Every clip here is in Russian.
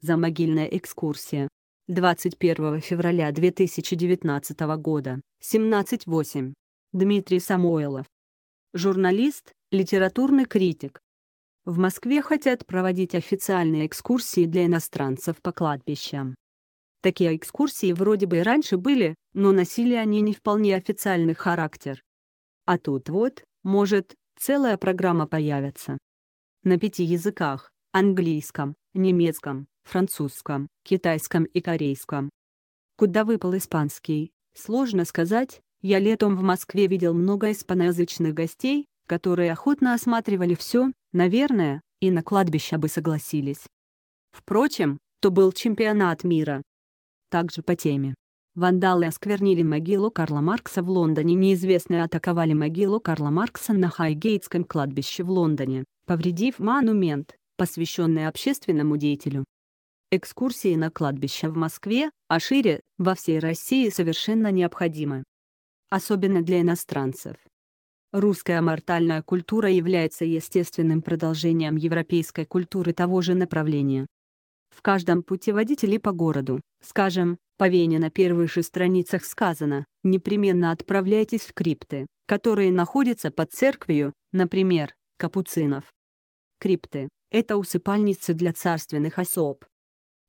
за могильная экскурсия. 21 февраля 2019 года, 17.8. Дмитрий Самойлов. Журналист, литературный критик. В Москве хотят проводить официальные экскурсии для иностранцев по кладбищам. Такие экскурсии вроде бы и раньше были, но носили они не вполне официальный характер. А тут вот, может, целая программа появится. На пяти языках – английском, немецком, французском, китайском и корейском. Куда выпал испанский, сложно сказать, я летом в Москве видел много испаноязычных гостей, которые охотно осматривали все, наверное, и на кладбище бы согласились. Впрочем, то был чемпионат мира. Также по теме. Вандалы осквернили могилу Карла Маркса в Лондоне. Неизвестные атаковали могилу Карла Маркса на Хайгейтском кладбище в Лондоне, повредив монумент посвященный общественному деятелю. Экскурсии на кладбище в Москве, а шире, во всей России совершенно необходимы. Особенно для иностранцев. Русская мортальная культура является естественным продолжением европейской культуры того же направления. В каждом путеводителе по городу, скажем, по Вене на первых же страницах сказано «непременно отправляйтесь в крипты, которые находятся под церковью, например, капуцинов». Крипты это усыпальницы для царственных особ.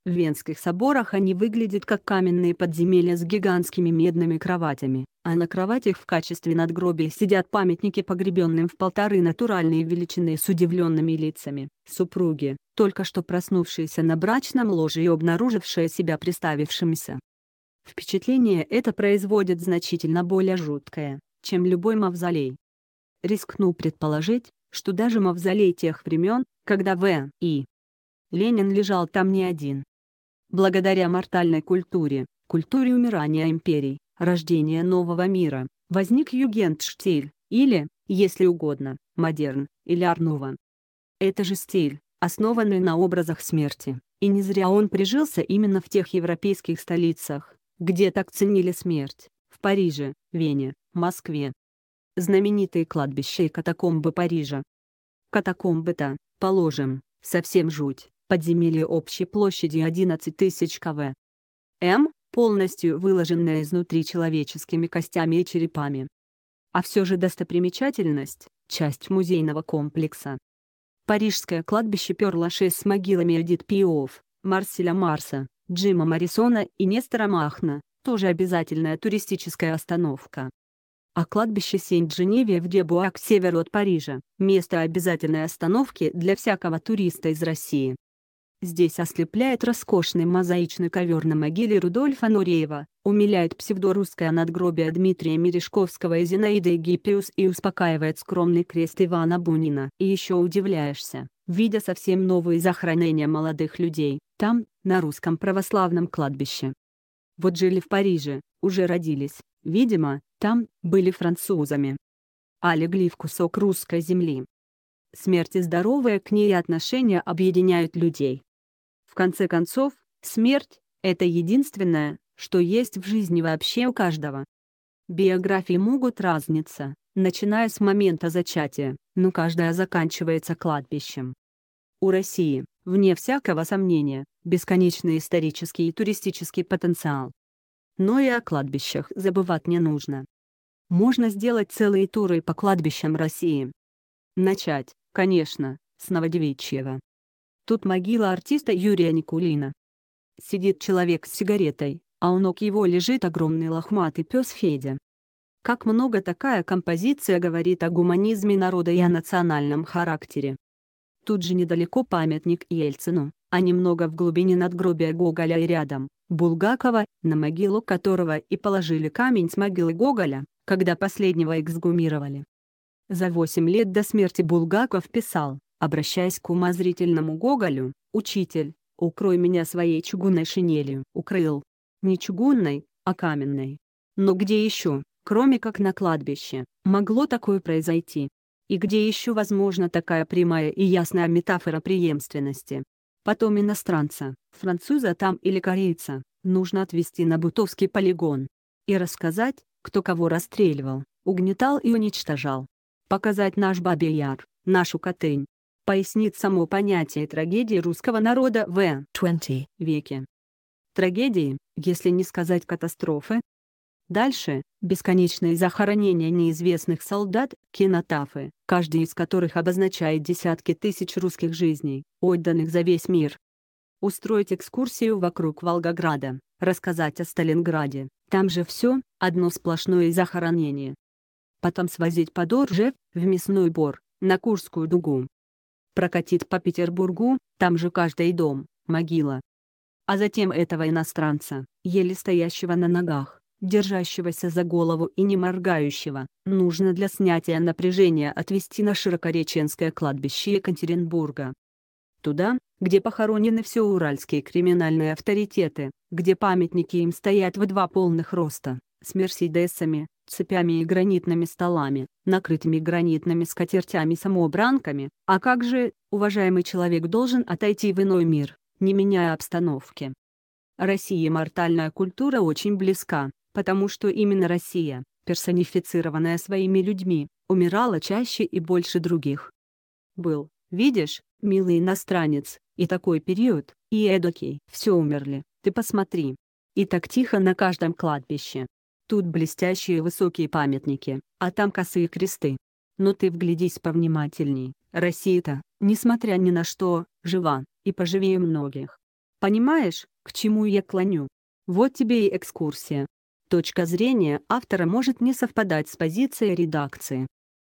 В венских соборах они выглядят как каменные подземелья с гигантскими медными кроватями, а на кроватях в качестве надгробий сидят памятники погребенным в полторы натуральные величины с удивленными лицами, супруги, только что проснувшиеся на брачном ложе и обнаружившие себя приставившимися. Впечатление это производит значительно более жуткое, чем любой мавзолей. Рискну предположить, что даже мавзолей тех времен, когда В. И. Ленин лежал там не один. Благодаря мортальной культуре, культуре умирания империй, рождения нового мира, возник югендштиль, или, если угодно, модерн, или арнова. Это же стиль, основанный на образах смерти, и не зря он прижился именно в тех европейских столицах, где так ценили смерть, в Париже, Вене, Москве. Знаменитые кладбища и катакомбы Парижа. Катакомбы-то, Положим, совсем жуть, подземелье общей площади 11 тысяч кв. М, полностью выложенное изнутри человеческими костями и черепами. А все же достопримечательность – часть музейного комплекса. Парижское кладбище Перла-6 с могилами Эдит Пиоф, Марселя Марса, Джима Марисона и Нестора Махна – тоже обязательная туристическая остановка а кладбище Сент-Женевия в Дебуа к северу от Парижа – место обязательной остановки для всякого туриста из России. Здесь ослепляет роскошный мозаичный ковер на могиле Рудольфа Нуреева, умиляет псевдорусское надгробие Дмитрия Мережковского и Зинаиды Египиус и успокаивает скромный крест Ивана Бунина. И еще удивляешься, видя совсем новые захоронения молодых людей, там, на русском православном кладбище. Вот жили в Париже, уже родились, видимо, там были французами. А легли в кусок русской земли. Смерть и здоровое к ней отношение объединяют людей. В конце концов, смерть – это единственное, что есть в жизни вообще у каждого. Биографии могут разниться, начиная с момента зачатия, но каждая заканчивается кладбищем. У России, вне всякого сомнения, бесконечный исторический и туристический потенциал но и о кладбищах забывать не нужно. Можно сделать целые туры по кладбищам России. Начать, конечно, с Новодевичьего. Тут могила артиста Юрия Никулина. Сидит человек с сигаретой, а у ног его лежит огромный лохматый пес Федя. Как много такая композиция говорит о гуманизме народа и о национальном характере. Тут же недалеко памятник Ельцину, а немного в глубине надгробия Гоголя и рядом, Булгакова, на могилу которого и положили камень с могилы Гоголя, когда последнего эксгумировали. За восемь лет до смерти Булгаков писал, обращаясь к умозрительному Гоголю, «Учитель, укрой меня своей чугунной шинелью». Укрыл. Не чугунной, а каменной. Но где еще, кроме как на кладбище, могло такое произойти? И где еще возможна такая прямая и ясная метафора преемственности? Потом иностранца, француза там или корейца, нужно отвезти на Бутовский полигон. И рассказать, кто кого расстреливал, угнетал и уничтожал. Показать наш Бабий Яр, нашу Катынь. пояснить само понятие трагедии русского народа в 20 веке. Трагедии, если не сказать катастрофы, Дальше — бесконечные захоронения неизвестных солдат, кинотафы, каждый из которых обозначает десятки тысяч русских жизней, отданных за весь мир. Устроить экскурсию вокруг Волгограда, рассказать о Сталинграде, там же все, одно сплошное захоронение. Потом свозить под Оржев, в Мясной Бор, на Курскую дугу. прокатить по Петербургу, там же каждый дом, могила. А затем этого иностранца, еле стоящего на ногах держащегося за голову и не моргающего, нужно для снятия напряжения отвезти на Широкореченское кладбище Екатеринбурга. Туда, где похоронены все уральские криминальные авторитеты, где памятники им стоят в два полных роста, с мерседесами, цепями и гранитными столами, накрытыми гранитными скатертями-самобранками, а как же, уважаемый человек должен отойти в иной мир, не меняя обстановки. России мортальная культура очень близка, потому что именно Россия, персонифицированная своими людьми, умирала чаще и больше других. Был, видишь, милый иностранец, и такой период, и эдакий, все умерли, ты посмотри. И так тихо на каждом кладбище. Тут блестящие высокие памятники, а там косые кресты. Но ты вглядись повнимательней, Россия-то, несмотря ни на что, жива, и поживее многих. Понимаешь, к чему я клоню? Вот тебе и экскурсия, Точка зрения автора может не совпадать с позицией редакции.